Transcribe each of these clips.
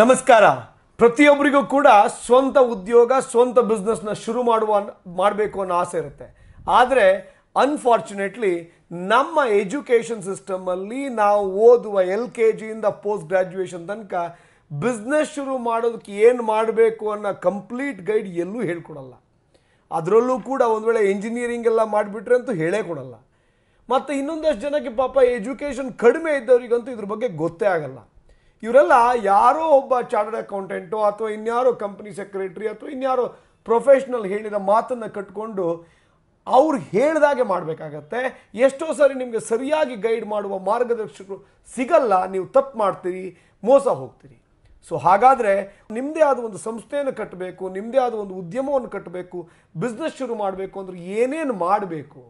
ನಮಸ್ಕಾರ ಪ್ರತಿಯೊಬ್ಬರಿಗೂ ಕೂಡ ಸ್ವಂತ ಉದ್ಯೋಗ ಸ್ವಂತ ಬಿಸ್ನೆಸ್ನ ಶುರು ಮಾಡುವ ಮಾಡಬೇಕು ಅನ್ನೋ ಆಸೆ ಇರುತ್ತೆ ಆದರೆ ಅನ್ಫಾರ್ಚುನೇಟ್ಲಿ ನಮ್ಮ ಎಜುಕೇಷನ್ ಸಿಸ್ಟಮಲ್ಲಿ ನಾವು ಓದುವ ಎಲ್ ಕೆ ಜಿಯಿಂದ ಪೋಸ್ಟ್ ಗ್ರ್ಯಾಜುಯೇಷನ್ ತನಕ ಬಿಸ್ನೆಸ್ ಶುರು ಮಾಡೋದಕ್ಕೆ ಏನು ಮಾಡಬೇಕು ಅನ್ನೋ ಕಂಪ್ಲೀಟ್ ಗೈಡ್ ಎಲ್ಲೂ ಹೇಳ್ಕೊಡಲ್ಲ ಅದರಲ್ಲೂ ಕೂಡ ಒಂದು ವೇಳೆ ಇಂಜಿನಿಯರಿಂಗ್ ಎಲ್ಲ ಮಾಡಿಬಿಟ್ರೆ ಅಂತೂ ಹೇಳೇ ಕೊಡಲ್ಲ ಮತ್ತು ಇನ್ನೊಂದಷ್ಟು ಜನಕ್ಕೆ ಪಾಪ ಎಜುಕೇಷನ್ ಕಡಿಮೆ ಇದ್ದವರಿಗಂತೂ ಇದ್ರ ಬಗ್ಗೆ ಗೊತ್ತೇ ಆಗಲ್ಲ ಇವರೆಲ್ಲ ಯಾರೋ ಒಬ್ಬ ಚಾರ್ಟರ್ಡ್ ಅಕೌಂಟೆಂಟು ಅಥವಾ ಇನ್ಯಾರೋ ಕಂಪ್ನಿ ಸೆಕ್ರೆಟ್ರಿ ಅಥವಾ ಇನ್ಯಾರೋ ಪ್ರೊಫೆಷ್ನಲ್ ಹೇಳಿದ ಮಾತನ್ನು ಕಟ್ಕೊಂಡು ಅವ್ರು ಹೇಳ್ದಾಗೆ ಮಾಡಬೇಕಾಗತ್ತೆ ಎಷ್ಟೋ ಸಾರಿ ನಿಮಗೆ ಸರಿಯಾಗಿ ಗೈಡ್ ಮಾಡುವ ಮಾರ್ಗದರ್ಶಕರು ಸಿಗಲ್ಲ ನೀವು ತಪ್ಪು ಮಾಡ್ತೀರಿ ಮೋಸ ಹೋಗ್ತೀರಿ ಸೊ ಹಾಗಾದರೆ ನಿಮ್ಮದೇ ಆದ ಒಂದು ಸಂಸ್ಥೆಯನ್ನು ಕಟ್ಟಬೇಕು ನಿಮ್ಮದೇ ಆದ ಒಂದು ಉದ್ಯಮವನ್ನು ಕಟ್ಟಬೇಕು ಬಿಸ್ನೆಸ್ ಶುರು ಮಾಡಬೇಕು ಅಂದರೆ ಏನೇನು ಮಾಡಬೇಕು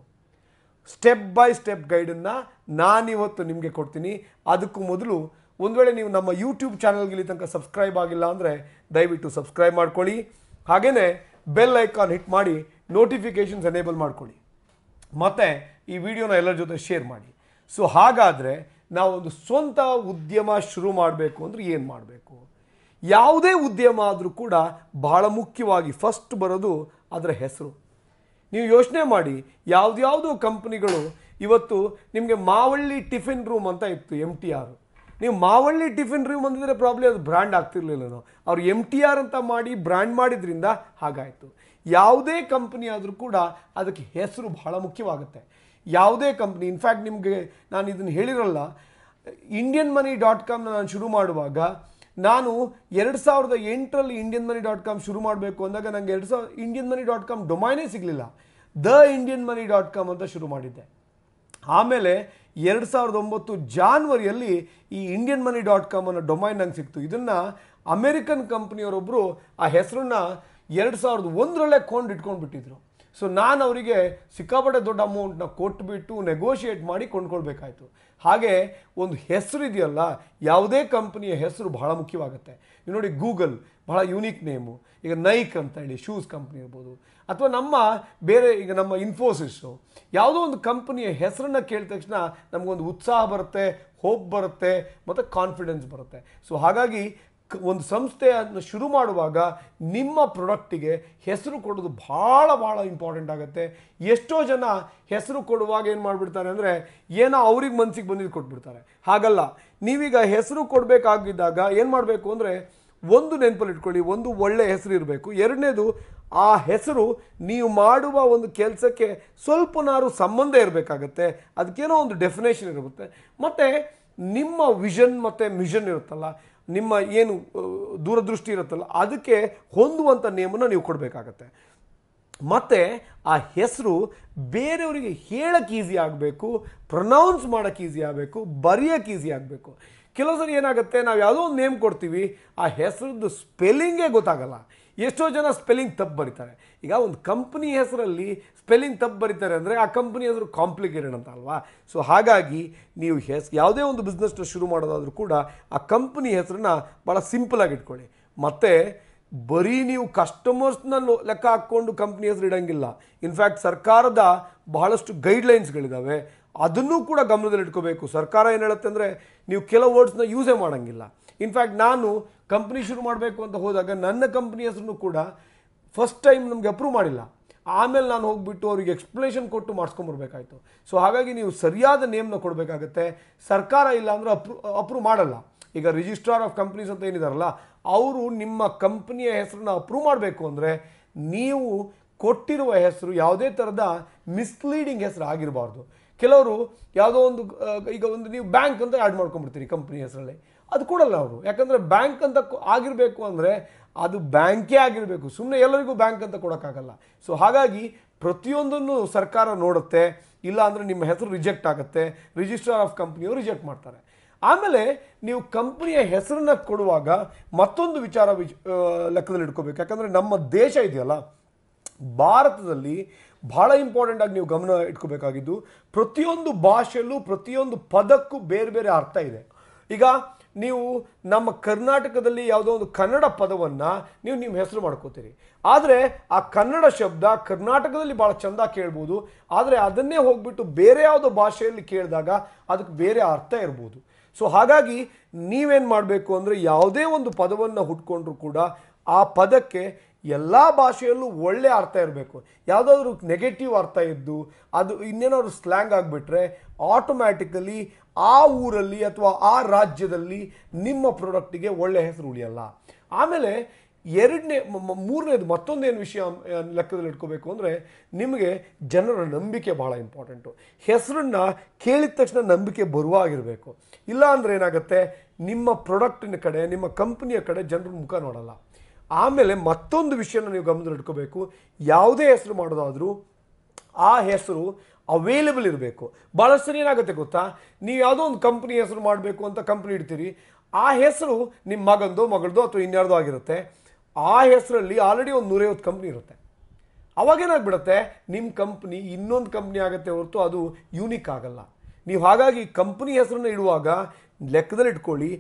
ಸ್ಟೆಪ್ ಬೈ ಸ್ಟೆಪ್ ಗೈಡನ್ನು ನಾನಿವತ್ತು ನಿಮಗೆ ಕೊಡ್ತೀನಿ ಅದಕ್ಕೂ ಮೊದಲು ಒಂದು ವೇಳೆ ನೀವು ನಮ್ಮ ಯೂಟ್ಯೂಬ್ ಚಾನಲ್ಗೆ ತನಕ ಸಬ್ಸ್ಕ್ರೈಬ್ ಆಗಿಲ್ಲ ಅಂದರೆ ದಯವಿಟ್ಟು ಸಬ್ಸ್ಕ್ರೈಬ್ ಮಾಡ್ಕೊಳ್ಳಿ ಹಾಗೆಯೇ ಬೆಲ್ ಐಕಾನ್ ಹಿಟ್ ಮಾಡಿ ನೋಟಿಫಿಕೇಷನ್ಸ್ ಎನೇಬಲ್ ಮಾಡ್ಕೊಳ್ಳಿ ಮತ್ತು ಈ ವಿಡಿಯೋನ ಎಲ್ಲರ ಜೊತೆ ಶೇರ್ ಮಾಡಿ ಸೊ ಹಾಗಾದರೆ ನಾವೊಂದು ಸ್ವಂತ ಉದ್ಯಮ ಶುರು ಮಾಡಬೇಕು ಅಂದರೆ ಏನು ಮಾಡಬೇಕು ಯಾವುದೇ ಉದ್ಯಮ ಆದರೂ ಕೂಡ ಬಹಳ ಮುಖ್ಯವಾಗಿ ಫಸ್ಟ್ ಬರೋದು ಅದರ ಹೆಸರು ನೀವು ಯೋಚನೆ ಮಾಡಿ ಯಾವುದ್ಯಾವುದೋ ಕಂಪ್ನಿಗಳು ಇವತ್ತು ನಿಮಗೆ ಮಾವಳ್ಳಿ ಟಿಫಿನ್ ರೂಮ್ ಅಂತ ಇತ್ತು ಎಮ್ ಟಿ ಆರ್ ನೀವು ಮಾವಳ್ಳಿ ಟಿಫಿನ್ ರೀವ್ ಬಂದಿದ್ರೆ ಪ್ರಾಬ್ಲಿ ಅದು ಬ್ರ್ಯಾಂಡ್ ಆಗ್ತಿರ್ಲಿಲ್ಲ ನಾವು ಅವ್ರು ಎಮ್ ಟಿ ಆರ್ ಅಂತ ಮಾಡಿ ಬ್ರ್ಯಾಂಡ್ ಮಾಡಿದ್ರಿಂದ ಹಾಗಾಯಿತು ಯಾವುದೇ ಕಂಪ್ನಿ ಆದರೂ ಕೂಡ ಅದಕ್ಕೆ ಹೆಸರು ಬಹಳ ಮುಖ್ಯವಾಗುತ್ತೆ ಯಾವುದೇ ಕಂಪ್ನಿ ಇನ್ಫ್ಯಾಕ್ಟ್ ನಿಮಗೆ ನಾನು ಇದನ್ನು ಹೇಳಿರಲ್ಲ ಇಂಡಿಯನ್ ಮನಿ ಡಾಟ್ ಕಾಮ್ನ ನಾನು ಶುರು ಮಾಡುವಾಗ ನಾನು ಎರಡು ಸಾವಿರದ ಎಂಟರಲ್ಲಿ ಇಂಡಿಯನ್ ಮನಿ ಡಾಟ್ ಕಾಮ್ ಶುರು ಮಾಡಬೇಕು ಅಂದಾಗ ನನಗೆ ಎರಡು ಸಾವಿರ ಇಂಡಿಯನ್ ಮನಿ ಡಾಟ್ ಕಾಮ್ ಡೊಮೈನೇ ಸಿಗಲಿಲ್ಲ the Indian money dot com ಅಂತ ಶುರು ಮಾಡಿದ್ದೆ ಆಮೇಲೆ ಎರಡು ಸಾವಿರದ ಒಂಬತ್ತು ಜಾನ್ವರಿಯಲ್ಲಿ ಈ ಇಂಡಿಯನ್ ಮನಿ ಡಾಟ್ ಕಾಮ್ ಅನ್ನೋ ಡೊಮೈನ್ ನಂಗೆ ಸಿಕ್ತು ಇದನ್ನು ಅಮೇರಿಕನ್ ಕಂಪ್ನಿಯವರೊಬ್ಬರು ಆ ಹೆಸರನ್ನ ಎರಡು ಸಾವಿರದ ಒಂದರಲ್ಲೇ ಕೊಂಡಿಟ್ಕೊಂಡು ಬಿಟ್ಟಿದ್ರು ಸೊ ನಾನು ಅವರಿಗೆ ಸಿಕ್ಕಾಪಟ್ಟೆ ದೊಡ್ಡ ಅಮೌಂಟ್ನ ಕೊಟ್ಟುಬಿಟ್ಟು ನೆಗೋಷಿಯೇಟ್ ಮಾಡಿ ಕೊಂಡ್ಕೊಳ್ಬೇಕಾಯಿತು ಹಾಗೆ ಒಂದು ಹೆಸರು ಇದೆಯಲ್ಲ ಯಾವುದೇ ಕಂಪ್ನಿಯ ಹೆಸರು ಬಹಳ ಮುಖ್ಯವಾಗುತ್ತೆ ನೀವು ನೋಡಿ ಗೂಗಲ್ ಬಹಳ ಯುನೀಕ್ ನೇಮು ಈಗ ನೈಕ್ ಅಂತ ಹೇಳಿ ಶೂಸ್ ಕಂಪ್ನಿ ಇರ್ಬೋದು ಅಥವಾ ನಮ್ಮ ಬೇರೆ ಈಗ ನಮ್ಮ ಇನ್ಫೋಸಿಸ್ಸು ಯಾವುದೋ ಒಂದು ಕಂಪ್ನಿಯ ಹೆಸರನ್ನು ಕೇಳಿದ ತಕ್ಷಣ ನಮಗೊಂದು ಉತ್ಸಾಹ ಬರುತ್ತೆ ಹೋಪ್ ಬರುತ್ತೆ ಮತ್ತು ಕಾನ್ಫಿಡೆನ್ಸ್ ಬರುತ್ತೆ ಸೊ ಹಾಗಾಗಿ ಒಂದು ಸಂಸ್ಥೆಯನ್ನು ಶುರು ಮಾಡುವಾಗ ನಿಮ್ಮ ಪ್ರೊಡಕ್ಟಿಗೆ ಹೆಸರು ಕೊಡೋದು ಭಾಳ ಭಾಳ ಇಂಪಾರ್ಟೆಂಟ್ ಆಗುತ್ತೆ ಎಷ್ಟೋ ಜನ ಹೆಸರು ಕೊಡುವಾಗ ಏನು ಮಾಡಿಬಿಡ್ತಾರೆ ಅಂದರೆ ಏನೋ ಅವ್ರಿಗೆ ಮನಸ್ಸಿಗೆ ಬಂದಿದ್ದು ಕೊಟ್ಬಿಡ್ತಾರೆ ಹಾಗಲ್ಲ ನೀವೀಗ ಹೆಸರು ಕೊಡಬೇಕಾಗಿದ್ದಾಗ ಏನು ಮಾಡಬೇಕು ಅಂದರೆ ಒಂದು ನೆನಪಲ್ಲಿ ಇಟ್ಕೊಳ್ಳಿ ಒಂದು ಒಳ್ಳೆಯ ಹೆಸರು ಇರಬೇಕು ಎರಡನೇದು ಆ ಹೆಸರು ನೀವು ಮಾಡುವ ಒಂದು ಕೆಲಸಕ್ಕೆ ಸ್ವಲ್ಪನಾರು ಸಂಬಂಧ ಇರಬೇಕಾಗತ್ತೆ ಅದಕ್ಕೇನೋ ಒಂದು ಡೆಫಿನೇಷನ್ ಇರುತ್ತೆ ಮತ್ತು ನಿಮ್ಮ ವಿಷನ್ ಮತ್ತು ಮಿಷನ್ ಇರುತ್ತಲ್ಲ ನಿಮ್ಮ ಏನು ದೂರದೃಷ್ಟಿ ಇರುತ್ತಲ್ಲ ಅದಕ್ಕೆ ಹೊಂದುವಂಥ ನೇಮನ್ನು ನೀವು ಕೊಡಬೇಕಾಗತ್ತೆ ಮತ್ತು ಆ ಹೆಸರು ಬೇರೆಯವರಿಗೆ ಹೇಳಕ್ಕೆ ಈಸಿ ಆಗಬೇಕು ಪ್ರೊನೌನ್ಸ್ ಮಾಡೋಕ್ಕೆ ಈಸಿ ಆಗಬೇಕು ಬರೆಯೋಕ್ಕೆ ಈಸಿ ಆಗಬೇಕು ಕೆಲವು ಸರಿ ಏನಾಗುತ್ತೆ ನಾವು ಯಾವುದೋ ಒಂದು ನೇಮ್ ಕೊಡ್ತೀವಿ ಆ ಹೆಸರದ್ದು ಸ್ಪೆಲ್ಲಿಂಗೇ ಗೊತ್ತಾಗಲ್ಲ ಎಷ್ಟೋ ಜನ ಸ್ಪೆಲ್ಲಿಂಗ್ ತಪ್ಪು ಬರೀತಾರೆ ಈಗ ಒಂದು ಕಂಪ್ನಿ ಹೆಸರಲ್ಲಿ ಸ್ಪೆಲ್ಲಿಂಗ್ ತಪ್ಪು ಬರೀತಾರೆ ಅಂದರೆ ಆ ಕಂಪ್ನಿ ಹೆಸರು ಕಾಂಪ್ಲಿಕೇಟೆಡ್ ಅಂತ ಅಲ್ವಾ ಸೊ ಹಾಗಾಗಿ ನೀವು ಹೆಸ್ ಯಾವುದೇ ಒಂದು ಬಿಸ್ನೆಸ್ನ ಶುರು ಮಾಡೋದಾದರೂ ಕೂಡ ಆ ಕಂಪ್ನಿ ಹೆಸರನ್ನ ಭಾಳ ಸಿಂಪಲಾಗಿ ಇಟ್ಕೊಳ್ಳಿ ಮತ್ತು ಬರೀ ನೀವು ಕಸ್ಟಮರ್ಸ್ನ ಲೆಕ್ಕ ಹಾಕ್ಕೊಂಡು ಕಂಪ್ನಿ ಹೆಸರು ಇಡೋಂಗಿಲ್ಲ ಇನ್ಫ್ಯಾಕ್ಟ್ ಸರ್ಕಾರದ ಬಹಳಷ್ಟು ಗೈಡ್ಲೈನ್ಸ್ಗಳಿದ್ದಾವೆ ಅದನ್ನು ಕೂಡ ಗಮನದಲ್ಲಿಟ್ಕೋಬೇಕು ಸರ್ಕಾರ ಏನು ಹೇಳುತ್ತೆ ಅಂದರೆ ನೀವು ಕೆಲವು ವರ್ಡ್ಸ್ನ ಯೂಸೇ ಮಾಡೋಂಗಿಲ್ಲ ಇನ್ಫ್ಯಾಕ್ಟ್ ನಾನು ಕಂಪ್ನಿ ಶುರು ಮಾಡಬೇಕು ಅಂತ ಹೋದಾಗ ನನ್ನ ಕಂಪ್ನಿ ಹೆಸ್ರು ಕೂಡ ಫಸ್ಟ್ ಟೈಮ್ ನಮಗೆ ಅಪ್ರೂವ್ ಮಾಡಿಲ್ಲ ಆಮೇಲೆ ನಾನು ಹೋಗಿಬಿಟ್ಟು ಅವ್ರಿಗೆ ಎಕ್ಸ್ಪ್ಲನೇಷನ್ ಕೊಟ್ಟು ಮಾಡಿಸ್ಕೊಂಬರ್ಬೇಕಾಯಿತು ಸೊ ಹಾಗಾಗಿ ನೀವು ಸರಿಯಾದ ನೇಮ್ನ ಕೊಡಬೇಕಾಗತ್ತೆ ಸರ್ಕಾರ ಇಲ್ಲ ಅಂದರೆ ಅಪ್ರೂ ಅಪ್ರೂವ್ ಮಾಡಲ್ಲ ಈಗ ರಿಜಿಸ್ಟ್ರಾರ್ ಆಫ್ ಕಂಪ್ನೀಸ್ ಅಂತ ಏನಿದಾರಲ್ಲ ಅವರು ನಿಮ್ಮ ಕಂಪ್ನಿಯ ಹೆಸರನ್ನ ಅಪ್ರೂವ್ ಮಾಡಬೇಕು ಅಂದರೆ ನೀವು ಕೊಟ್ಟಿರುವ ಹೆಸರು ಯಾವುದೇ ಥರದ ಮಿಸ್ಲೀಡಿಂಗ್ ಹೆಸರು ಆಗಿರಬಾರ್ದು ಕೆಲವರು ಯಾವುದೋ ಒಂದು ಈಗ ಒಂದು ನೀವು ಬ್ಯಾಂಕ್ ಅಂತ ಆ್ಯಡ್ ಮಾಡ್ಕೊಂಡ್ಬಿಡ್ತೀರಿ ಕಂಪ್ನಿ ಹೆಸರಲ್ಲಿ ಅದು ಕೊಡಲ್ಲ ಅವರು ಯಾಕಂದರೆ ಬ್ಯಾಂಕ್ ಅಂತ ಆಗಿರಬೇಕು ಅಂದರೆ ಅದು ಬ್ಯಾಂಕೇ ಆಗಿರಬೇಕು ಸುಮ್ಮನೆ ಎಲ್ಲರಿಗೂ ಬ್ಯಾಂಕ್ ಅಂತ ಕೊಡೋಕ್ಕಾಗಲ್ಲ ಸೊ ಹಾಗಾಗಿ ಪ್ರತಿಯೊಂದನ್ನು ಸರ್ಕಾರ ನೋಡುತ್ತೆ ಇಲ್ಲ ಅಂದರೆ ನಿಮ್ಮ ಹೆಸರು ರಿಜೆಕ್ಟ್ ಆಗುತ್ತೆ ರಿಜಿಸ್ಟ್ರಾರ್ ಆಫ್ ಕಂಪ್ನಿಯವರು ರಿಜೆಕ್ಟ್ ಮಾಡ್ತಾರೆ ಆಮೇಲೆ ನೀವು ಕಂಪ್ನಿಯ ಹೆಸರನ್ನ ಕೊಡುವಾಗ ಮತ್ತೊಂದು ವಿಚಾರ ವಿಚ್ ಲೆಕ್ಕದಲ್ಲಿ ಇಟ್ಕೋಬೇಕು ಯಾಕಂದರೆ ನಮ್ಮ ದೇಶ ಇದೆಯಲ್ಲ ಭಾರತದಲ್ಲಿ ಭಾಳ ಇಂಪಾರ್ಟೆಂಟ್ ಆಗಿ ನೀವು ಗಮನ ಇಟ್ಕೋಬೇಕಾಗಿದ್ದು ಪ್ರತಿಯೊಂದು ಭಾಷೆಯಲ್ಲೂ ಪ್ರತಿಯೊಂದು ಪದಕ್ಕೂ ಬೇರೆ ಬೇರೆ ಅರ್ಥ ಇದೆ ಈಗ ನೀವು ನಮ್ಮ ಕರ್ನಾಟಕದಲ್ಲಿ ಯಾವುದೋ ಒಂದು ಕನ್ನಡ ಪದವನ್ನು ನೀವು ನಿಮ್ಮ ಹೆಸರು ಮಾಡ್ಕೋತೀರಿ ಆದರೆ ಆ ಕನ್ನಡ ಶಬ್ದ ಕರ್ನಾಟಕದಲ್ಲಿ ಭಾಳ ಚೆಂದ ಕೇಳ್ಬೋದು ಆದರೆ ಅದನ್ನೇ ಹೋಗ್ಬಿಟ್ಟು ಬೇರೆ ಯಾವುದೋ ಭಾಷೆಯಲ್ಲಿ ಕೇಳಿದಾಗ ಅದಕ್ಕೆ ಬೇರೆ ಅರ್ಥ ಇರ್ಬೋದು ಸೊ ಹಾಗಾಗಿ ನೀವೇನು ಮಾಡಬೇಕು ಅಂದರೆ ಯಾವುದೇ ಒಂದು ಪದವನ್ನು ಹುಟ್ಕೊಂಡ್ರೂ ಕೂಡ ಆ ಪದಕ್ಕೆ ಎಲ್ಲ ಭಾಷೆಯಲ್ಲೂ ಒಳ್ಳೆ ಅರ್ಥ ಇರಬೇಕು ಯಾವುದಾದ್ರೂ ನೆಗೆಟಿವ್ ಅರ್ಥ ಇದ್ದು ಅದು ಇನ್ನೇನಾದ್ರು ಸ್ಲ್ಯಾಂಗ್ ಆಗಿಬಿಟ್ರೆ ಆಟೋಮ್ಯಾಟಿಕಲಿ ಆ ಊರಲ್ಲಿ ಅಥವಾ ಆ ರಾಜ್ಯದಲ್ಲಿ ನಿಮ್ಮ ಪ್ರಾಡಕ್ಟಿಗೆ ಒಳ್ಳೆ ಹೆಸರು ಉಳಿಯಲ್ಲ ಆಮೇಲೆ ಎರಡನೇ ಮೂರನೇದು ಮತ್ತೊಂದೇನು ವಿಷಯ ಲೆಕ್ಕದಲ್ಲಿ ಇಟ್ಕೋಬೇಕು ಅಂದರೆ ನಿಮಗೆ ಜನರ ನಂಬಿಕೆ ಭಾಳ ಇಂಪಾರ್ಟೆಂಟು ಹೆಸರನ್ನ ಕೇಳಿದ ತಕ್ಷಣ ನಂಬಿಕೆ ಬರುವಾಗಿರಬೇಕು ಇಲ್ಲ ಅಂದರೆ ಏನಾಗುತ್ತೆ ನಿಮ್ಮ ಪ್ರಾಡಕ್ಟಿನ ಕಡೆ ನಿಮ್ಮ ಕಂಪ್ನಿಯ ಕಡೆ ಜನರ ಮುಖ ನೋಡಲ್ಲ ಆಮೇಲೆ ಮತ್ತೊಂದು ವಿಷಯನ ನೀವು ಗಮನದಲ್ಲಿ ಯಾವುದೇ ಹೆಸರು ಮಾಡೋದಾದರೂ ಆ ಹೆಸರು ಅವೈಲೇಬಲ್ ಇರಬೇಕು ಭಾಳಷ್ಟು ಸರಿ ಏನಾಗುತ್ತೆ ಗೊತ್ತಾ ನೀವು ಯಾವುದೋ ಒಂದು ಕಂಪ್ನಿ ಹೆಸರು ಮಾಡಬೇಕು ಅಂತ ಕಂಪ್ನಿ ಇಡ್ತೀರಿ ಆ ಹೆಸರು ನಿಮ್ಮ ಮಗಂದು ಮಗಳದು ಅಥವಾ ಇನ್ಯಾರ್ದೋ ಆಗಿರುತ್ತೆ ಆ ಹೆಸರಲ್ಲಿ ಆಲ್ರೆಡಿ ಒಂದು ನೂರೈವತ್ತು ಕಂಪ್ನಿ ಇರುತ್ತೆ ಅವಾಗೇನಾಗ್ಬಿಡುತ್ತೆ ನಿಮ್ಮ ಕಂಪ್ನಿ ಇನ್ನೊಂದು ಕಂಪ್ನಿ ಆಗುತ್ತೆ ಹೊರತು ಅದು ಯೂನಿಕ್ ಆಗಲ್ಲ ನೀವು ಹಾಗಾಗಿ ಕಂಪ್ನಿ ಹೆಸರನ್ನು ಇಡುವಾಗ ಲೆಕ್ಕದಲ್ಲಿ ಇಟ್ಕೊಳ್ಳಿ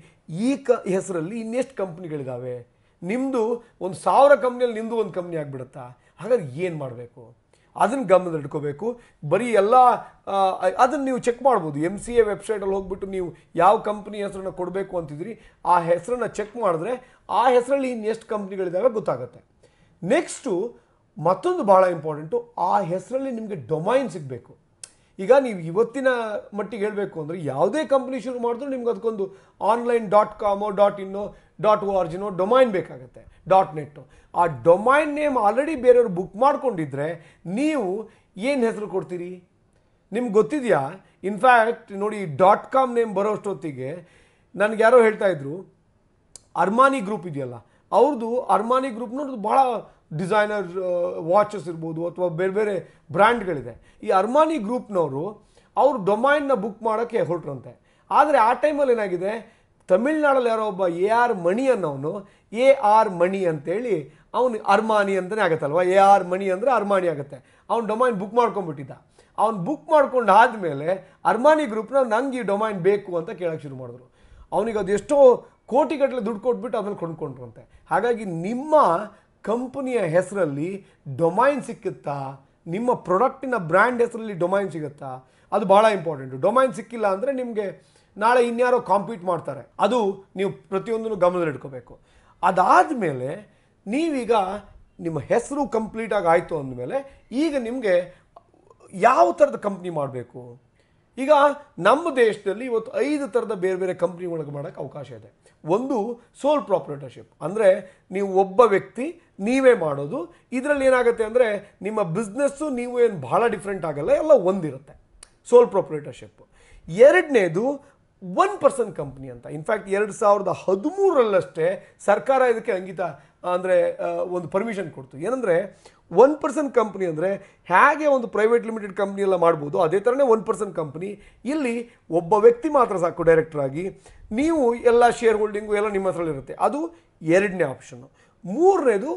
ಈ ಕ ಹೆಸರಲ್ಲಿ ಇನ್ನೆಷ್ಟು ಕಂಪ್ನಿಗಳಿದ್ದಾವೆ ನಿಮ್ಮದು ಒಂದು ಸಾವಿರ ಕಂಪ್ನಿಯಲ್ಲಿ ನಿಮ್ಮದು ಒಂದು ಕಂಪ್ನಿ ಆಗಿಬಿಡುತ್ತಾ ಹಾಗಾದ್ರೆ ಏನು ಮಾಡಬೇಕು ಅದನ್ನು ಗಮನದಲ್ಲಿಟ್ಕೋಬೇಕು ಬರೀ ಎಲ್ಲ ಅದನ್ನು ನೀವು ಚೆಕ್ ಮಾಡ್ಬೋದು ಎಮ್ ಸಿ ಎ ವೆಬ್ಸೈಟಲ್ಲಿ ಹೋಗ್ಬಿಟ್ಟು ನೀವು ಯಾವ ಕಂಪ್ನಿ ಹೆಸರನ್ನು ಕೊಡಬೇಕು ಅಂತಿದ್ರಿ ಆ ಹೆಸರನ್ನು ಚೆಕ್ ಮಾಡಿದ್ರೆ ಆ ಹೆಸರಲ್ಲಿ ಇನ್ನು ಎಷ್ಟು ಕಂಪ್ನಿಗಳಿದ್ದಾವೆ ಗೊತ್ತಾಗುತ್ತೆ ನೆಕ್ಸ್ಟು ಮತ್ತೊಂದು ಭಾಳ ಇಂಪಾರ್ಟೆಂಟು ಆ ಹೆಸರಲ್ಲಿ ನಿಮಗೆ ಡೊಮೈನ್ ಸಿಗಬೇಕು ಈಗ ನೀವು ಇವತ್ತಿನ ಮಟ್ಟಿಗೆ ಹೇಳಬೇಕು ಅಂದರೆ ಯಾವುದೇ ಕಂಪ್ನಿ ಶುರು ಮಾಡಿದ್ರು ನಿಮ್ಗೆ ಅದಕ್ಕೊಂದು ಆನ್ಲೈನ್ ಡಾಟ್ ಕಾಮೋ ಡಾಟ್ ಇನ್ನೋ ಡಾಟ್ ಓ ಆರ್ಜಿನೋ ಡೊಮೈನ್ ಬೇಕಾಗುತ್ತೆ ಡಾಟ್ ನೆಟ್ಟು ಆ ಡೊಮೈನ್ ನೇಮ್ ಆಲ್ರೆಡಿ ಬೇರೆಯವರು ಬುಕ್ ಮಾಡ್ಕೊಂಡಿದ್ರೆ ನೀವು ಏನು ಹೆಸರು ಕೊಡ್ತೀರಿ ನಿಮ್ಗೆ ಗೊತ್ತಿದೆಯಾ ಇನ್ಫ್ಯಾಕ್ಟ್ ನೋಡಿ ಡಾಟ್ ಕಾಮ್ ನೇಮ್ ಬರೋಷ್ಟೊತ್ತಿಗೆ ನನಗೆ ಯಾರೋ ಇದ್ರು ಅರ್ಮಾನಿ ಗ್ರೂಪ್ ಇದೆಯಲ್ಲ ಅವ್ರದ್ದು ಅರ್ಮಾನಿ ಗ್ರೂಪ್ ನೋಡೋದು ಭಾಳ ಡಿಸೈನರ್ ವಾಚಸ್ uh, ಇರ್ಬೋದು ಅಥವಾ ಬೇರೆ ಬೇರೆ ಬ್ರ್ಯಾಂಡ್ಗಳಿದೆ ಈ ಅರ್ಮಾನಿ ಗ್ರೂಪ್ನವರು ಅವರು ಡೊಮೈನ್ನ ಬುಕ್ ಮಾಡೋಕ್ಕೆ ಹೊರಟ್ರಂತೆ ಆದರೆ ಆ ಟೈಮಲ್ಲಿ ಏನಾಗಿದೆ ತಮಿಳ್ನಾಡಲ್ಲಿ ಯಾರೋ ಒಬ್ಬ ಎ ಆರ್ ಮಣಿ ಅನ್ನೋನು ಎ ಆರ್ ಮಣಿ ಅಂತೇಳಿ ಅವನು ಅರ್ಮಾನಿ ಅಂತಲೇ ಆಗುತ್ತಲ್ವ ಎ ಆರ್ ಮಣಿ ಅಂದರೆ ಅರ್ಮಾನಿ ಆಗುತ್ತೆ ಅವ್ನು ಡೊಮೈನ್ ಬುಕ್ ಮಾಡ್ಕೊಂಡ್ಬಿಟ್ಟಿದ್ದ ಅವ್ನು ಬುಕ್ ಮಾಡ್ಕೊಂಡು ಆದಮೇಲೆ ಅರ್ಮಾನಿ ಗ್ರೂಪ್ನ ನಂಗೆ ಈ ಡೊಮೈನ್ ಬೇಕು ಅಂತ ಕೇಳೋಕ್ಕೆ ಶುರು ಮಾಡಿದ್ರು ಅವನಿಗೆ ಅದು ಎಷ್ಟೋ ಕೋಟಿಗಟ್ಟಲೆ ದುಡ್ಡು ಕೊಟ್ಬಿಟ್ಟು ಅದನ್ನು ಕೊಂಡ್ಕೊಂಡ್ರಂತೆ ಹಾಗಾಗಿ ನಿಮ್ಮ ಕಂಪನಿಯ ಹೆಸರಲ್ಲಿ ಡೊಮೈನ್ ಸಿಕ್ಕುತ್ತಾ ನಿಮ್ಮ ಪ್ರೊಡಕ್ಟಿನ ಬ್ರ್ಯಾಂಡ್ ಹೆಸರಲ್ಲಿ ಡೊಮೈನ್ ಸಿಗುತ್ತಾ ಅದು ಭಾಳ ಇಂಪಾರ್ಟೆಂಟು ಡೊಮೈನ್ ಸಿಕ್ಕಿಲ್ಲ ಅಂದರೆ ನಿಮಗೆ ನಾಳೆ ಇನ್ಯಾರೋ ಕಾಂಪೀಟ್ ಮಾಡ್ತಾರೆ ಅದು ನೀವು ಪ್ರತಿಯೊಂದನ್ನು ಗಮನದಲ್ಲಿಟ್ಕೋಬೇಕು ಅದಾದಮೇಲೆ ನೀವೀಗ ನಿಮ್ಮ ಹೆಸರು ಕಂಪ್ಲೀಟಾಗಿ ಆಯಿತು ಅಂದಮೇಲೆ ಈಗ ನಿಮಗೆ ಯಾವ ಥರದ ಕಂಪ್ನಿ ಮಾಡಬೇಕು ಈಗ ನಮ್ಮ ದೇಶದಲ್ಲಿ ಇವತ್ತು ಐದು ಥರದ ಬೇರೆ ಬೇರೆ ಕಂಪ್ನಿ ಒಳಗೆ ಮಾಡೋಕ್ಕೆ ಅವಕಾಶ ಇದೆ ಒಂದು ಸೋಲ್ ಪ್ರಾಪ್ರೇಟರ್ಶಿಪ್ ಅಂದರೆ ನೀವು ಒಬ್ಬ ವ್ಯಕ್ತಿ ನೀವೇ ಮಾಡೋದು ಇದರಲ್ಲಿ ಏನಾಗುತ್ತೆ ಅಂದರೆ ನಿಮ್ಮ ಬಿಸ್ನೆಸ್ಸು ನೀವು ಏನು ಭಾಳ ಡಿಫ್ರೆಂಟ್ ಆಗಲ್ಲ ಎಲ್ಲ ಒಂದಿರುತ್ತೆ ಸೋಲ್ ಪ್ರಾಪ್ರೇಟರ್ಶಿಪ್ ಎರಡನೇದು ಒನ್ ಪರ್ಸನ್ ಕಂಪ್ನಿ ಅಂತ ಇನ್ಫ್ಯಾಕ್ಟ್ ಎರಡು ಸಾವಿರದ ಹದಿಮೂರರಲ್ಲಷ್ಟೇ ಸರ್ಕಾರ ಇದಕ್ಕೆ ಅಂಗಿತ ಅಂದರೆ ಒಂದು ಪರ್ಮಿಷನ್ ಕೊಡ್ತು ಏನಂದರೆ ಒನ್ ಪರ್ಸೆಂಟ್ ಕಂಪ್ನಿ ಅಂದರೆ ಹೇಗೆ ಒಂದು ಪ್ರೈವೇಟ್ ಲಿಮಿಟೆಡ್ ಕಂಪ್ನಿ ಎಲ್ಲ ಮಾಡ್ಬೋದು ಅದೇ ಥರನೇ ಒನ್ ಪರ್ಸೆಂಟ್ ಕಂಪ್ನಿ ಇಲ್ಲಿ ಒಬ್ಬ ವ್ಯಕ್ತಿ ಮಾತ್ರ ಸಾಕು ಡೈರೆಕ್ಟ್ರಾಗಿ ನೀವು ಎಲ್ಲ ಶೇರ್ ಹೋಲ್ಡಿಂಗು ಎಲ್ಲ ನಿಮ್ಮ ಹತ್ರಲ್ಲಿರುತ್ತೆ ಅದು ಎರಡನೇ ಆಪ್ಷನ್ನು ಮೂರನೇದು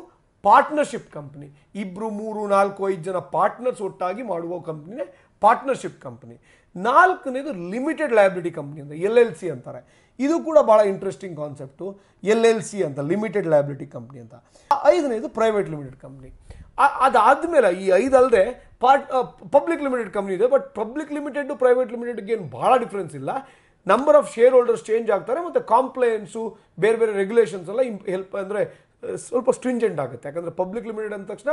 ಪಾರ್ಟ್ನರ್ಶಿಪ್ ಕಂಪ್ನಿ ಇಬ್ಬರು ಮೂರು ನಾಲ್ಕು ಐದು ಜನ ಪಾರ್ಟ್ನರ್ಸ್ ಒಟ್ಟಾಗಿ ಮಾಡುವ ಕಂಪ್ನಿನೇ ಪಾರ್ಟ್ನರ್ಶಿಪ್ ಕಂಪ್ನಿ ನಾಲ್ಕನೇದು ಲಿಮಿಟೆಡ್ ಲಯಬಿಲಿಟಿ ಕಂಪ್ನಿ ಅಂತ ಎಲ್ ಎಲ್ ಸಿ ಅಂತಾರೆ ಇದು ಕೂಡ ಭಾಳ interesting concept L L C ಅಂತ ಲಿಮಿಟೆಡ್ ಲಯಬಿಲಿಟಿ ಕಂಪ್ನಿ ಅಂತ ಐದನೇದು ಪ್ರೈವೇಟ್ ಲಿಮಿಟೆಡ್ ಕಂಪ್ನಿ ಅದಾದಮೇಲೆ ಈ ಐದಲ್ಲದೆ ಪಾರ್ಟ್ ಪಬ್ಲಿಕ್ ಲಿಮಿಟೆಡ್ ಕಂಪ್ನಿ ಇದೆ ಬಟ್ ಪಬ್ಲಿಕ್ ಲಿಮಿಟೆಡ್ ಪ್ರೈವೇಟ್ ಲಿಮಿಟೆಡ್ಗೆ ಏನು ಭಾಳ ಡಿಫ್ರೆನ್ಸ್ ಇಲ್ಲ number of shareholders change ಆಗ್ತಾರೆ ಮತ್ತು ಕಾಂಪ್ಲೇನ್ಸು ಬೇರೆ ಬೇರೆ ರೆಗ್ಯುಲೇಷನ್ಸ್ ಎಲ್ಲ ಇಂಪ್ ಹೆಲ್ಪ್ ಅಂದರೆ ಸ್ವಲ್ಪ ಸ್ಟ್ರಿಂಜೆಂಟ್ ಆಗುತ್ತೆ ಯಾಕಂದರೆ ಪಬ್ಲಿಕ್ ಲಿಮಿಟೆಡ್ ಅಂದ ತಕ್ಷಣ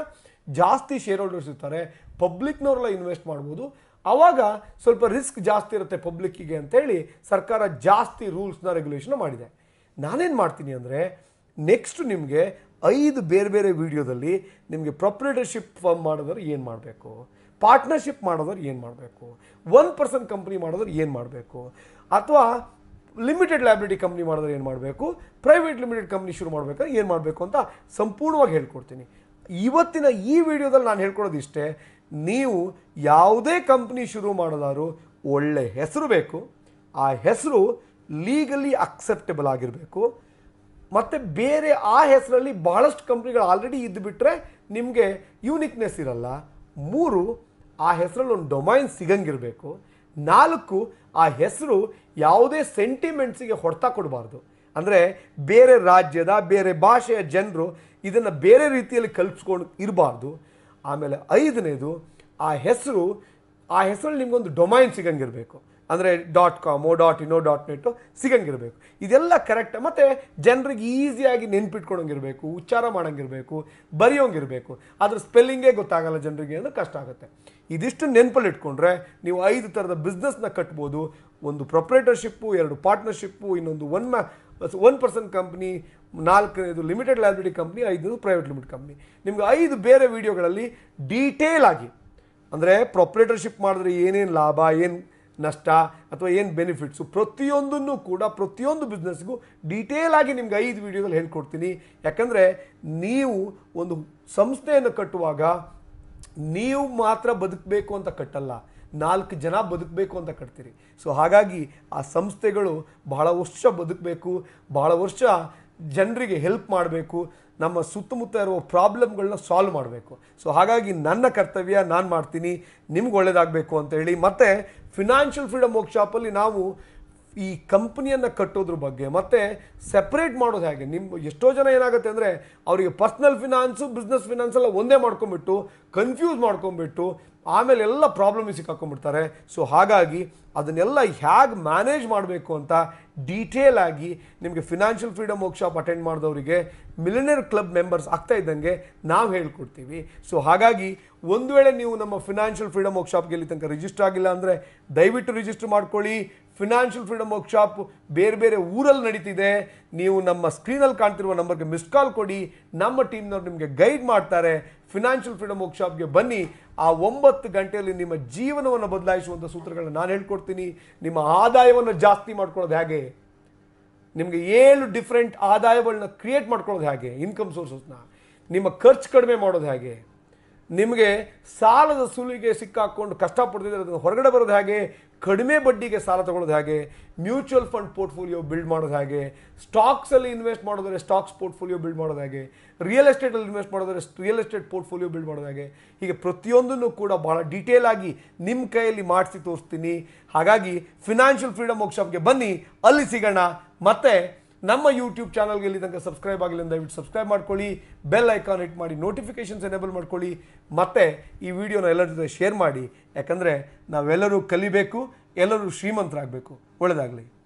ಜಾಸ್ತಿ ಶೇರ್ ಹೋಲ್ಡರ್ಸ್ ಇರ್ತಾರೆ ಪಬ್ಲಿಕ್ನವರೆಲ್ಲ ಇನ್ವೆಸ್ಟ್ ಮಾಡ್ಬೋದು ಆವಾಗ ಸ್ವಲ್ಪ ರಿಸ್ಕ್ ಜಾಸ್ತಿ ಇರುತ್ತೆ ಪಬ್ಲಿಕ್ಕಿಗೆ ಅಂತೇಳಿ ಸರ್ಕಾರ ಜಾಸ್ತಿ ರೂಲ್ಸ್ನ ರೆಗ್ಯುಲೇಷನ್ ಮಾಡಿದೆ ನಾನೇನು ಮಾಡ್ತೀನಿ ಅಂದರೆ ನೆಕ್ಸ್ಟ್ ನಿಮಗೆ ಐದು ಬೇರೆ ಬೇರೆ ವಿಡಿಯೋದಲ್ಲಿ ನಿಮಗೆ ಪ್ರೊಪ್ರೇಟರ್ಶಿಪ್ ಫಾರ್ಮ್ ಮಾಡಿದ್ರೆ ಏನು ಮಾಡಬೇಕು ಪಾರ್ಟ್ನರ್ಶಿಪ್ ಮಾಡಿದ್ರೆ ಏನು ಮಾಡಬೇಕು ಒನ್ ಪರ್ಸೆಂಟ್ ಕಂಪ್ನಿ ಮಾಡಿದ್ರೆ ಏನು ಮಾಡಬೇಕು ಅಥವಾ ಲಿಮಿಟೆಡ್ ಲ್ಯಾಬಿಲಿಟಿ ಕಂಪ್ನಿ ಮಾಡಿದ್ರೆ ಏನು ಮಾಡಬೇಕು ಪ್ರೈವೇಟ್ ಲಿಮಿಟೆಡ್ ಕಂಪ್ನಿ ಶುರು ಮಾಡಬೇಕಾದ್ರೆ ಏನು ಮಾಡಬೇಕು ಅಂತ ಸಂಪೂರ್ಣವಾಗಿ ಹೇಳ್ಕೊಡ್ತೀನಿ ಇವತ್ತಿನ ಈ ವಿಡಿಯೋದಲ್ಲಿ ನಾನು ಹೇಳ್ಕೊಡೋದು ಇಷ್ಟೇ ನೀವು ಯಾವುದೇ ಕಂಪ್ನಿ ಶುರು ಮಾಡೋದಾದ್ರು ಒಳ್ಳೆ ಹೆಸರು ಬೇಕು ಆ ಹೆಸರು ಲೀಗಲಿ ಅಕ್ಸೆಪ್ಟೆಬಲ್ ಆಗಿರಬೇಕು ಮತ್ತು ಬೇರೆ ಆ ಹೆಸರಲ್ಲಿ ಭಾಳಷ್ಟು ಕಂಪ್ನಿಗಳು ಆಲ್ರೆಡಿ ಇದ್ದು ಬಿಟ್ಟರೆ ನಿಮಗೆ ಯೂನಿಕ್ನೆಸ್ ಇರಲ್ಲ ಮೂರು ಆ ಹೆಸರಲ್ಲಿ ಒಂದು ಡೊಮೈನ್ ಸಿಗಂಗಿರಬೇಕು ನಾಲ್ಕು ಆ ಹೆಸರು ಯಾವುದೇ ಸೆಂಟಿಮೆಂಟ್ಸಿಗೆ ಹೊಡೆತ ಕೊಡಬಾರ್ದು ಅಂದರೆ ಬೇರೆ ರಾಜ್ಯದ ಬೇರೆ ಭಾಷೆಯ ಜನರು ಇದನ್ನು ಬೇರೆ ರೀತಿಯಲ್ಲಿ ಕಲ್ಪಿಸ್ಕೊಂಡು ಇರಬಾರ್ದು ಆಮೇಲೆ ಐದನೇದು ಆ ಹೆಸರು ಆ ಹೆಸರಲ್ಲಿ ನಿಮಗೊಂದು ಡೊಮೈನ್ ಸಿಗಂಗಿರಬೇಕು ಅಂದರೆ ಡಾಟ್ ಕಾಮು ಡಾಟ್ ಇನ್ನೋ ಡಾಟ್ ನೆಟ್ಟು ಸಿಗಂಗಿರಬೇಕು ಇದೆಲ್ಲ ಕರೆಕ್ಟ್ ಮತ್ತು ಜನರಿಗೆ ಈಸಿಯಾಗಿ ನೆನ್ಪಿಟ್ಕೊಳಂಗಿರಬೇಕು ಉಚ್ಚಾರ ಮಾಡೋಂಗಿರಬೇಕು ಬರೆಯೋಂಗಿರಬೇಕು ಅದ್ರ ಸ್ಪೆಲ್ಲಿಂಗೇ ಗೊತ್ತಾಗಲ್ಲ ಜನರಿಗೆ ಅಂದರೆ ಕಷ್ಟ ಆಗುತ್ತೆ ಇದಿಷ್ಟು ನೆನಪಲ್ಲಿ ಇಟ್ಕೊಂಡ್ರೆ ನೀವು ಐದು ಥರದ ಬಿಸ್ನೆಸ್ನ ಕಟ್ಬೋದು ಒಂದು ಪ್ರೊಪ್ರೇಟರ್ಶಿಪ್ಪು ಎರಡು ಪಾರ್ಟ್ನರ್ಶಿಪ್ಪು ಇನ್ನೊಂದು ಒನ್ ಮ್ಯಾ ಒನ್ ಪರ್ಸೆಂಟ್ ಕಂಪ್ನಿ ನಾಲ್ಕನೇದು ಲಿಮಿಟೆಡ್ ಲೈಬಿಲಿಟಿ ಕಂಪ್ನಿ ಐದು ಪ್ರೈವೇಟ್ ಲಿಮಿಟ್ ಕಂಪ್ನಿ ನಿಮ್ಗೆ ಐದು ಬೇರೆ ವೀಡಿಯೋಗಳಲ್ಲಿ ಡೀಟೇಲ್ ಆಗಿ ಅಂದರೆ ಪ್ರೊಪ್ರೇಟರ್ಶಿಪ್ ಮಾಡಿದ್ರೆ ಏನೇನು ಲಾಭ ಏನು ನಷ್ಟ ಅಥವಾ ಏನು ಬೆನಿಫಿಟ್ಸು ಪ್ರತಿಯೊಂದನ್ನು ಕೂಡ ಪ್ರತಿಯೊಂದು ಬಿಸ್ನೆಸ್ಗೂ ಡೀಟೇಲ್ ಆಗಿ ನಿಮ್ಗೆ ಐದು ವೀಡಿಯೋದಲ್ಲಿ ಹೇಳ್ಕೊಡ್ತೀನಿ ಯಾಕಂದರೆ ನೀವು ಒಂದು ಸಂಸ್ಥೆಯನ್ನು ಕಟ್ಟುವಾಗ ನೀವು ಮಾತ್ರ ಬದುಕಬೇಕು ಅಂತ ಕಟ್ಟಲ್ಲ ನಾಲ್ಕು ಜನ ಬದುಕಬೇಕು ಅಂತ ಕಟ್ತೀರಿ ಸೊ ಹಾಗಾಗಿ ಆ ಸಂಸ್ಥೆಗಳು ಬಹಳ ವರ್ಷ ಬದುಕಬೇಕು ಬಹಳ ವರ್ಷ ಜನರಿಗೆ ಹೆಲ್ಪ್ ಮಾಡಬೇಕು ನಮ್ಮ ಸುತ್ತಮುತ್ತ ಇರುವ ಪ್ರಾಬ್ಲಮ್ಗಳನ್ನ ಸಾಲ್ವ್ ಮಾಡಬೇಕು ಸೊ ಹಾಗಾಗಿ ನನ್ನ ಕರ್ತವ್ಯ ನಾನು ಮಾಡ್ತೀನಿ ನಿಮ್ಗೆ ಒಳ್ಳೇದಾಗಬೇಕು ಹೇಳಿ ಮತ್ತು ಫಿನಾನ್ಷಿಯಲ್ ಫ್ರೀಡಮ್ ವರ್ಕ್ಶಾಪಲ್ಲಿ ನಾವು ಈ ಕಂಪ್ನಿಯನ್ನು ಕಟ್ಟೋದ್ರ ಬಗ್ಗೆ ಮತ್ತು ಸೆಪ್ರೇಟ್ ಮಾಡೋದು ಹೇಗೆ ನಿಮ್ಮ ಎಷ್ಟೋ ಜನ ಏನಾಗುತ್ತೆ ಅಂದರೆ ಅವರಿಗೆ ಪರ್ಸ್ನಲ್ ಫಿನಾನ್ಸು ಬಿಸ್ನೆಸ್ ಫಿನಾನ್ಸ್ ಎಲ್ಲ ಒಂದೇ ಮಾಡ್ಕೊಂಬಿಟ್ಟು ಕನ್ಫ್ಯೂಸ್ ಮಾಡ್ಕೊಂಬಿಟ್ಟು ಆಮೇಲೆ ಎಲ್ಲ ಪ್ರಾಬ್ಲಮ್ ಸಿಕ್ಕಾಕೊಂಡ್ಬಿಡ್ತಾರೆ ಸೊ ಹಾಗಾಗಿ ಅದನ್ನೆಲ್ಲ ಹೇಗೆ ಮ್ಯಾನೇಜ್ ಮಾಡಬೇಕು ಅಂತ ಡೀಟೇಲ್ ಆಗಿ ನಿಮಗೆ ಫಿನಾನ್ಷಿಯಲ್ ಫ್ರೀಡಮ್ ವರ್ಕ್ಶಾಪ್ ಅಟೆಂಡ್ ಮಾಡಿದವರಿಗೆ ಮಿಲಿನರ್ ಕ್ಲಬ್ ಮೆಂಬರ್ಸ್ ಆಗ್ತಾ ಇದ್ದಂಗೆ ನಾವು ಹೇಳ್ಕೊಡ್ತೀವಿ ಸೊ ಹಾಗಾಗಿ ಒಂದು ವೇಳೆ ನೀವು ನಮ್ಮ ಫಿನಾನ್ಷಿಯಲ್ ಫ್ರೀಡಮ್ ವರ್ಕ್ಶಾಪ್ಗೆ ಇಲ್ಲಿ ತನಕ ರಿಜಿಸ್ಟರ್ ಆಗಿಲ್ಲ ಅಂದರೆ ದಯವಿಟ್ಟು ರಿಜಿಸ್ಟರ್ ಮಾಡ್ಕೊಳ್ಳಿ ಫಿನಾನ್ಷಿಯಲ್ ಫ್ರೀಡಮ್ ವರ್ಕ್ಶಾಪ್ ಬೇರೆ ಬೇರೆ ಊರಲ್ಲಿ ನಡೀತಿದೆ ನೀವು ನಮ್ಮ ಸ್ಕ್ರೀನಲ್ಲಿ ಕಾಣ್ತಿರುವ ನಂಬರ್ಗೆ ಮಿಸ್ ಕಾಲ್ ಕೊಡಿ ನಮ್ಮ ಟೀಮ್ನವ್ರು ನಿಮಗೆ ಗೈಡ್ ಮಾಡ್ತಾರೆ ಫಿನಾನ್ಷಿಯಲ್ ಫ್ರೀಡಮ್ ವರ್ಕ್ಶಾಪ್ಗೆ ಬನ್ನಿ ಆ ಒಂಬತ್ತು ಗಂಟೆಯಲ್ಲಿ ನಿಮ್ಮ ಜೀವನವನ್ನು ಬದಲಾಯಿಸುವಂಥ ಸೂತ್ರಗಳನ್ನ ನಾನು ಹೇಳ್ಕೊಡ್ತೀನಿ ನಿಮ್ಮ ಆದಾಯವನ್ನು ಜಾಸ್ತಿ ಮಾಡ್ಕೊಳ್ಳೋದು ಹೇಗೆ ನಿಮಗೆ ಏಳು ಡಿಫ್ರೆಂಟ್ ಆದಾಯಗಳನ್ನ ಕ್ರಿಯೇಟ್ ಮಾಡ್ಕೊಳ್ಳೋದು ಹೇಗೆ ಇನ್ಕಮ್ ಸೋರ್ಸಸ್ನ ನಿಮ್ಮ ಖರ್ಚು ಕಡಿಮೆ ಮಾಡೋದು ಹೇಗೆ ನಿಮಗೆ ಸಾಲದ ಸುಲಿಗೆ ಸಿಕ್ಕಾಕೊಂಡು ಕಷ್ಟಪಡ್ತಿದ್ರೆ ಅದನ್ನು ಹೊರಗಡೆ ಬರೋದು ಹಾಗೆ ಕಡಿಮೆ ಬಡ್ಡಿಗೆ ಸಾಲ ತೊಗೊಳ್ಳೋದು ಹಾಗೆ ಮ್ಯೂಚುವಲ್ ಫಂಡ್ ಪೋರ್ಟ್ಫೋಲಿಯೋ ಬಿಲ್ಡ್ ಮಾಡೋದು ಹಾಗೆ ಸ್ಟಾಕ್ಸಲ್ಲಿ ಇನ್ವೆಸ್ಟ್ ಮಾಡೋದ್ರೆ ಸ್ಟಾಕ್ಸ್ ಪೋರ್ಟ್ಫೋಲಿಯೋ ಬಿಲ್ಡ್ ಮಾಡೋದು ಹೇಗೆ ರಿಯಲ್ ಎಸ್ಟೇಟಲ್ಲಿ ಇನ್ವೆಸ್ಟ್ ಮಾಡೋದ್ರೆ ರಿಯಲ್ ಎಸ್ಟೇಟ್ ಪೋರ್ಟ್ಫೋಲಿಯೋ ಬಿಲ್ಡ್ ಮಾಡೋದು ಹಾಗೆ ಹೀಗೆ ಪ್ರತಿಯೊಂದನ್ನು ಕೂಡ ಭಾಳ ಡೀಟೇಲ್ ಆಗಿ ನಿಮ್ಮ ಕೈಯಲ್ಲಿ ಮಾಡಿಸಿ ತೋರಿಸ್ತೀನಿ ಹಾಗಾಗಿ ಫಿನಾನ್ಷಿಯಲ್ ಫ್ರೀಡಮ್ ವರ್ಕ್ಶಾಪ್ಗೆ ಬನ್ನಿ ಅಲ್ಲಿ ಸಿಗೋಣ ಮತ್ತೆ ನಮ್ಮ ಯೂಟ್ಯೂಬ್ ಚಾನಲ್ಗೆ ಇಲ್ಲಿ ಸಬ್ಸ್ಕ್ರೈಬ್ ಆಗಿಲ್ಲ ದಯವಿಟ್ಟು ಸಬ್ಸ್ಕ್ರೈಬ್ ಮಾಡ್ಕೊಳ್ಳಿ ಬೆಲ್ ಐಕಾನ್ ಹಿಟ್ ಮಾಡಿ ನೋಟಿಫಿಕೇಷನ್ಸ್ ಎನೇಬಲ್ ಮಾಡ್ಕೊಳ್ಳಿ ಮತ್ತು ಈ ವಿಡಿಯೋನ ಎಲ್ಲರ ಜೊತೆ ಶೇರ್ ಮಾಡಿ ಯಾಕಂದರೆ ನಾವೆಲ್ಲರೂ ಕಲಿಬೇಕು ಎಲ್ಲರೂ ಶ್ರೀಮಂತರಾಗಬೇಕು ಒಳ್ಳೆಯದಾಗಲಿ